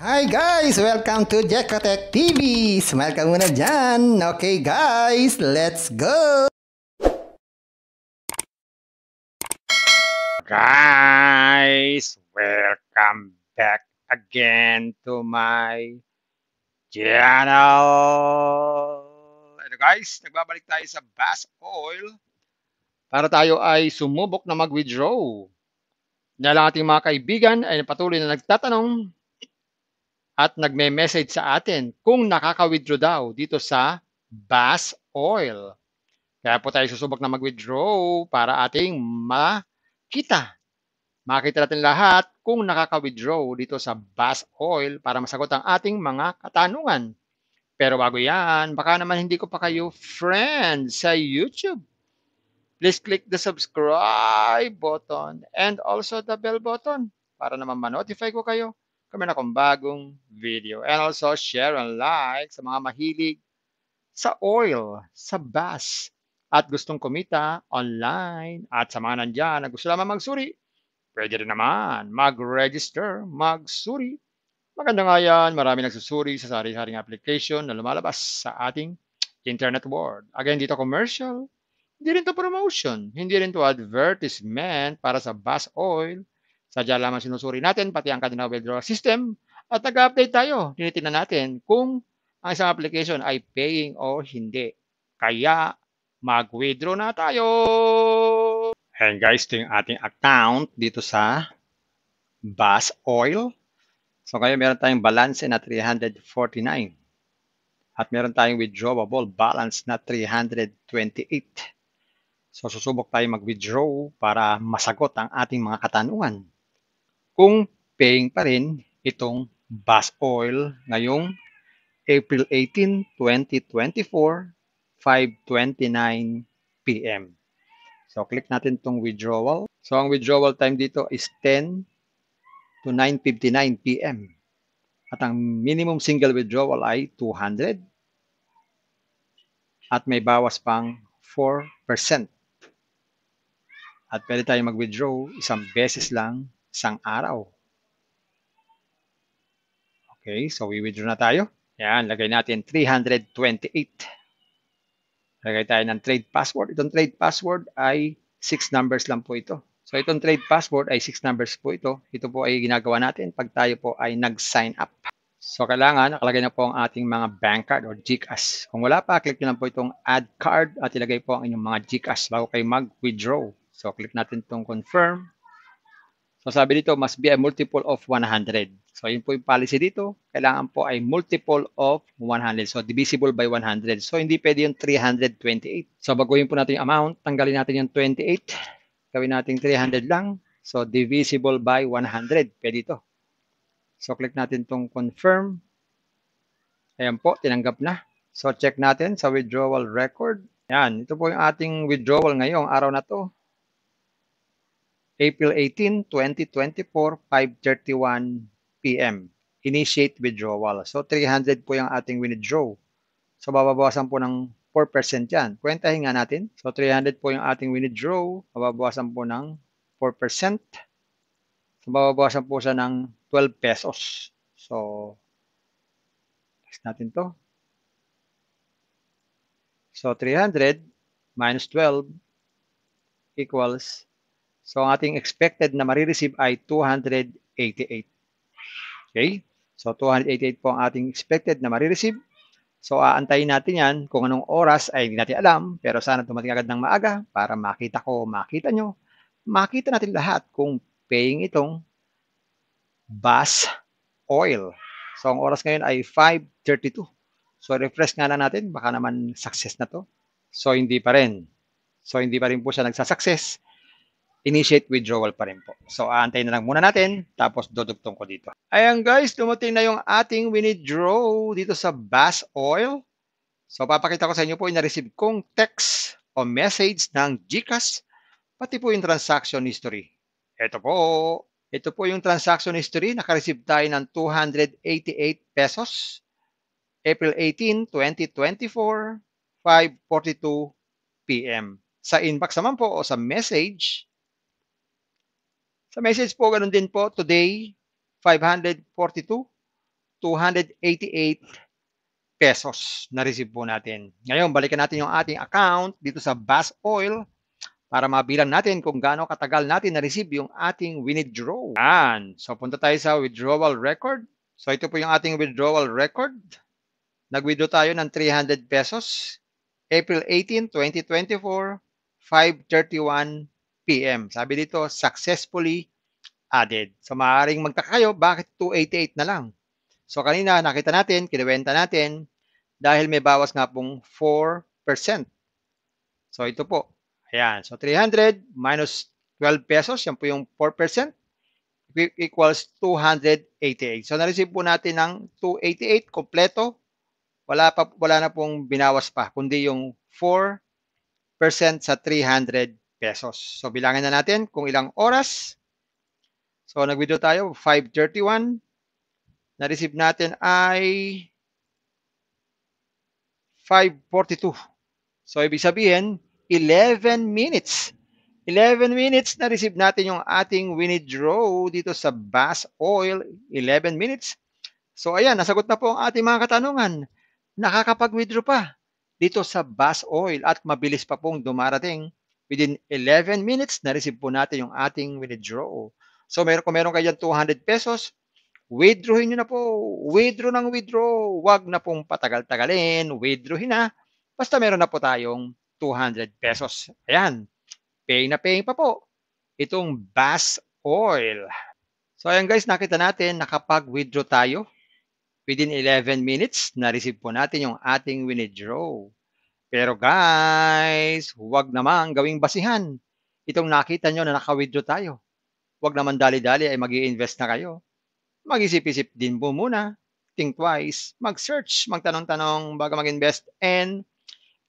Hi guys! Welcome to Jekotech TV! Smile ka muna dyan! Okay guys, let's go! Guys, welcome back again to my channel! Ano guys, nagbabalik tayo sa Bass Oil para tayo ay sumubok na mag-withdraw. Dahil ating mga kaibigan ay patuloy na nagtatanong at nagme-message sa atin kung nakaka-withdraw daw dito sa Bass Oil. Kaya po tayo susubok na mag-withdraw para ating makita. Makita natin lahat kung nakaka-withdraw dito sa Bass Oil para masagot ang ating mga katanungan. Pero bago yan, baka naman hindi ko pa kayo friend sa YouTube. Please click the subscribe button and also the bell button para naman ma-notify ko kayo kung na akong bagong video. And also, share and like sa mga mahilig sa oil, sa bass, at gustong kumita online at sa mga nandyan na gusto lamang magsuri, pwede rin naman mag-register, magsuri. Maganda nga yan, marami nagsusuri sa sari-saring application na lumalabas sa ating internet world. Again, dito commercial, hindi rin to promotion, hindi rin to advertisement para sa bus oil Sadya lamang sinusuri natin, pati ang kanilang withdrawal system. At nag-update tayo. Tinitingnan natin kung ang isang application ay paying o hindi. Kaya mag-withdraw na tayo. And guys, ito yung ating account dito sa Bass Oil. So ngayon meron tayong balance na 349. At meron tayong withdrawable balance na 328. So susubok tayo mag-withdraw para masagot ang ating mga katanungan kung paying pa rin itong bus oil ngayong April 18, 2024, 5.29 p.m. So, click natin itong withdrawal. So, ang withdrawal time dito is 10 to 9.59 p.m. At ang minimum single withdrawal ay 200. At may bawas pang 4%. At pwede tayong mag-withdraw isang beses lang isang araw. Okay, so we-withdraw na tayo. Yan, lagay natin 328. Lagay tayo ng trade password. Itong trade password ay 6 numbers lang po ito. So itong trade password ay 6 numbers po ito. Ito po ay ginagawa natin pag tayo po ay nag-sign up. So kailangan nakalagay na po ang ating mga bank card or GCash. Kung wala pa, click nyo lang po itong add card at ilagay po ang inyong mga GCash bago kayo mag-withdraw. So click natin itong confirm. So sabi dito, must be a multiple of 100. So yun po yung policy dito. Kailangan po ay multiple of 100. So divisible by 100. So hindi pwede yung 328. So baguhin po natin yung amount. Tanggalin natin yung 28. Gawin natin 300 lang. So divisible by 100. Pwede ito. So click natin tong confirm. Ayan po, tinanggap na. So check natin sa withdrawal record. Yan, ito po yung ating withdrawal ngayong araw na to. April 18, 2024, 5.31 p.m. Initiate withdrawal. So, 300 po yung ating withdraw. So, bababawasan po ng 4% yan. Kwentahin nga natin. So, 300 po yung ating withdraw. Bababawasan po ng 4%. So, bababawasan po siya ng 12 pesos. So, test natin to. So, 300 minus 12 equals So, ang ating expected na marireceive ay 288. Okay? So, 288 po ang ating expected na marireceive. So, aantayin natin yan kung anong oras ay hindi natin alam. Pero sana dumating agad ng maaga para makita ko, makita nyo. Makita natin lahat kung paying itong bus oil. So, ang oras ngayon ay 5.32. So, refresh nga lang natin. Baka naman success na to. So, hindi pa rin. So, hindi pa rin po siya nagsasuccess initiate withdrawal pa rin po. So, aantayin na lang muna natin, tapos dudugtong ko dito. Ayan guys, dumating na yung ating withdraw dito sa Bass Oil. So, papakita ko sa inyo po yung na-receive kong text o message ng GCash, pati po yung transaction history. Ito po, ito po yung transaction history. Naka-receive tayo ng 288 pesos. April 18, 2024, 5.42 p.m. Sa inbox naman po o sa message, sa message po, ganun din po. Today, 542, 288 pesos na receive po natin. Ngayon, balikan natin yung ating account dito sa Bass Oil para mabilang natin kung gaano katagal natin na-receive yung ating withdraw. Yan. So, punta tayo sa withdrawal record. So, ito po yung ating withdrawal record. Nag-withdraw tayo ng 300 pesos. April 18, 2024, 531 p.m. Sabi dito, successfully added. So maaaring magtaka kayo, bakit 288 na lang? So kanina nakita natin, kinuwenta natin, dahil may bawas nga pong 4%. So ito po, ayan. So 300 minus 12 pesos, yan po yung 4% equals 288. So na-receive po natin ng 288 kompleto. Wala pa wala na pong binawas pa kundi yung 4% sa 300 pesos. So, bilangin na natin kung ilang oras. So, nag video tayo, 531. Na-receive natin ay 542. So, ibig sabihin, 11 minutes. 11 minutes na receive natin yung ating winidraw dito sa Bass Oil. 11 minutes. So, ayan, nasagot na po ang ating mga katanungan. Nakakapag-withdraw pa dito sa Bass Oil at mabilis pa pong dumarating within 11 minutes, na-receive po natin yung ating withdraw. So, meron, kung meron kayo 200 pesos, withdrawin nyo na po. Withdraw ng withdraw. Huwag na pong patagal-tagalin. Withdrawin na. Basta meron na po tayong 200 pesos. Ayan. Pay na pay pa po. Itong Bass Oil. So, ayan guys, nakita natin nakapag-withdraw tayo. Within 11 minutes, na-receive po natin yung ating withdraw. Pero guys, huwag naman gawing basihan. Itong nakita nyo na nakawidraw tayo. Huwag naman dali-dali ay mag invest na kayo. Mag-isip-isip din po muna. Think twice. Mag-search, magtanong-tanong bago mag-invest. And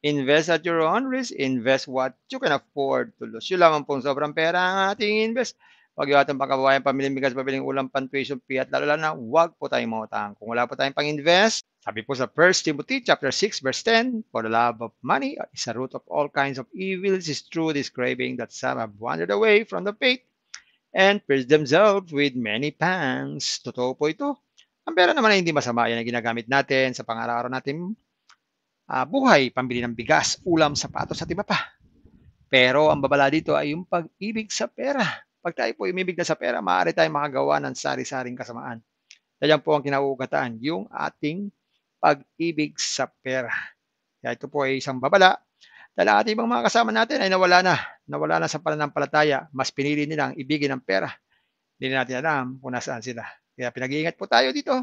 invest at your own risk. Invest what you can afford to lose. Yun lamang pong sobrang pera ang ating invest. Huwag yung ating pagkababayan, pamiling bigas, pabiling ulam, pantuition, fiat, lalo na huwag po tayong mautang. Kung wala po tayong pang-invest, sabi po sa 1 Timothy chapter 6 verse 10, For the love of money is a root of all kinds of evils, is true describing that some have wandered away from the faith and pierced themselves with many pangs. Totoo po ito. Ang pera naman ay hindi masama. Yan ang ginagamit natin sa pang-araw-araw natin uh, buhay, pambili ng bigas, ulam, sapatos at iba pa. Pero ang babala dito ay yung pag-ibig sa pera. Pag tayo po umibig na sa pera, maaari tayong makagawa ng sari-saring kasamaan. Kaya po ang kinauugataan, yung ating pag-ibig sa pera. Kaya ito po ay isang babala. Dahil ang ating mga kasama natin ay nawala na. Nawala na sa pananampalataya. Mas pinili nilang ibigin ang pera. Hindi natin alam kung nasaan sila. Kaya pinag-iingat po tayo dito.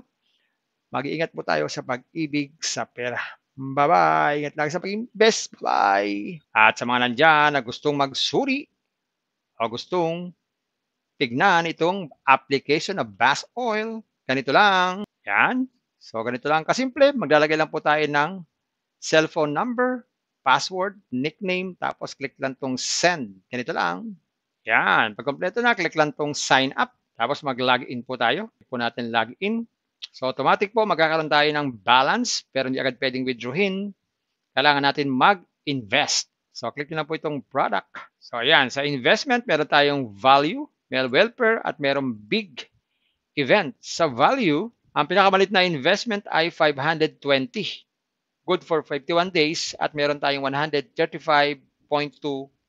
Mag-iingat po tayo sa pag-ibig sa pera. Bye-bye. Ingat lang sa pag best. Bye-bye. At sa mga nandyan na gustong magsuri o gustong tignan itong application of bass oil, ganito lang. Yan, So, ganito lang kasimple. Maglalagay lang po tayo ng cellphone number, password, nickname, tapos click lang tong send. Ganito lang. Yan. Pag kompleto na, click lang tong sign up. Tapos mag-login po tayo. Click po natin login. So, automatic po, magkakaroon tayo ng balance, pero hindi agad pwedeng withdrawin. Kailangan natin mag-invest. So, click na po itong product. So, ayan. Sa investment, meron tayong value, may welfare, at meron big event. Sa value, ang pinakamalit na investment ay 520. Good for 51 days at meron tayong 135.2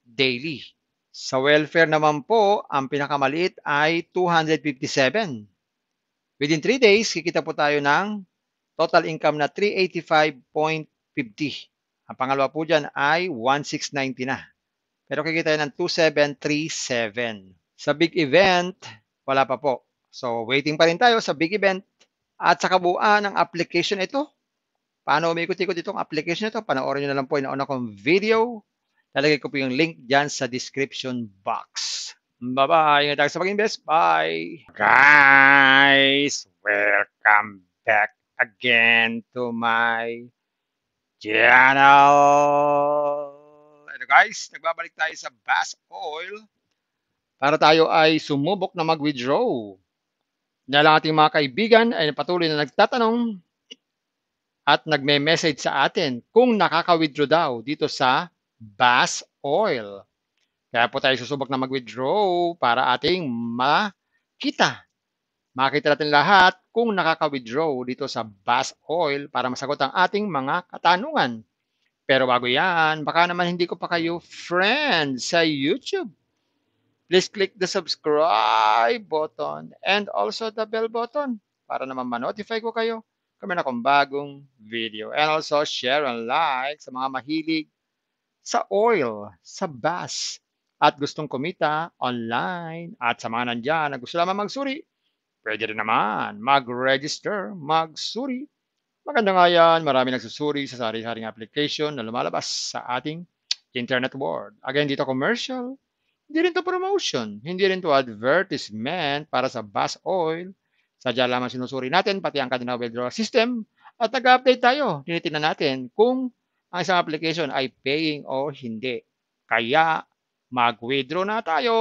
daily. Sa welfare naman po, ang pinakamaliit ay 257. Within 3 days, kikita po tayo ng total income na 385.50. Ang pangalawa po dyan ay 1,690 na. Pero kikita tayo ng 2,737. Sa big event, wala pa po. So, waiting pa rin tayo sa big event at sa kabuuan ah, ng application ito. Paano umikot-ikot itong application ito? Panoorin nyo na lang po yung nauna kong video. Lalagay ko po yung link dyan sa description box. Bye-bye! Ingat tayo sa pag-invest. Bye! Guys, welcome back again to my channel. Ano guys, nagbabalik tayo sa Bass Oil para tayo ay sumubok na mag-withdraw na lahat ng mga kaibigan ay patuloy na nagtatanong at nagme-message sa atin kung nakaka-withdraw daw dito sa Bass Oil. Kaya po tayo susubok na mag-withdraw para ating makita. Makita natin lahat kung nakaka-withdraw dito sa Bass Oil para masagot ang ating mga katanungan. Pero bago yan, baka naman hindi ko pa kayo friend sa YouTube. Please click the subscribe button and also the bell button para naman ma-notify ko kayo kung meron akong bagong video. And also share and like sa mga mahilig sa oil, sa bass, at gustong kumita online at sa mga nandyan na gusto lamang magsuri, pwede rin naman mag-register, magsuri. Maganda nga yan, marami nagsusuri sa sari-saring application na lumalabas sa ating internet world. Again, dito commercial hindi rin to promotion, hindi rin to advertisement para sa bus oil. Sadya lamang sinusuri natin, pati ang kanilang withdrawal system. At nag-update tayo, tinitingnan natin kung ang isang application ay paying o hindi. Kaya mag-withdraw na tayo!